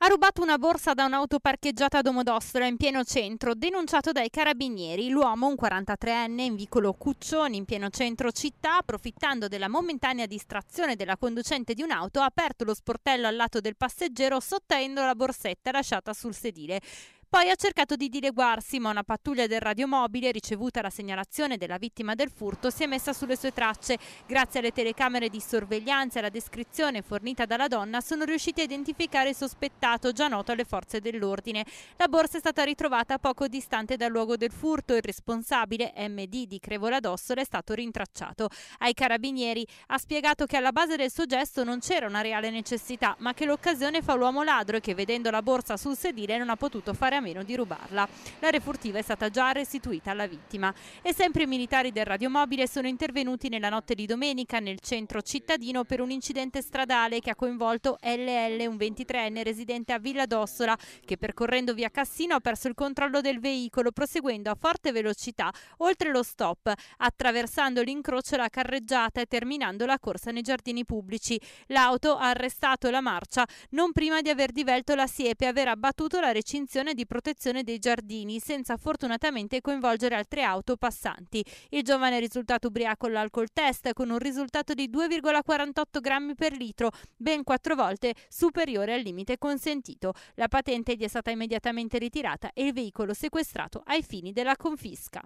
Ha rubato una borsa da un'auto parcheggiata a Domodossola in pieno centro, denunciato dai carabinieri. L'uomo, un 43enne, in vicolo Cuccioni, in pieno centro città, approfittando della momentanea distrazione della conducente di un'auto, ha aperto lo sportello al lato del passeggero, sottraendo la borsetta lasciata sul sedile. Poi ha cercato di dileguarsi, ma una pattuglia del radiomobile, ricevuta la segnalazione della vittima del furto, si è messa sulle sue tracce. Grazie alle telecamere di sorveglianza e alla descrizione fornita dalla donna, sono riusciti a identificare il sospettato, già noto alle forze dell'ordine. La borsa è stata ritrovata poco distante dal luogo del furto. Il responsabile, MD di Crevola d'Ossola, è stato rintracciato. Ai carabinieri ha spiegato che alla base del suo gesto non c'era una reale necessità, ma che l'occasione fa l'uomo ladro e che vedendo la borsa sul sedile non ha potuto fare a meno di rubarla. L'area furtiva è stata già restituita alla vittima. E sempre i militari del radiomobile sono intervenuti nella notte di domenica nel centro cittadino per un incidente stradale che ha coinvolto LL, un 23enne residente a Villa Dossola, che percorrendo via Cassino ha perso il controllo del veicolo proseguendo a forte velocità oltre lo stop, attraversando l'incrocio la carreggiata e terminando la corsa nei giardini pubblici. L'auto ha arrestato la marcia non prima di aver divelto la siepe e aver abbattuto la recinzione di protezione dei giardini senza fortunatamente coinvolgere altre auto passanti. Il giovane è risultato ubriaco all'alcol test con un risultato di 2,48 grammi per litro, ben quattro volte superiore al limite consentito. La patente gli è stata immediatamente ritirata e il veicolo sequestrato ai fini della confisca.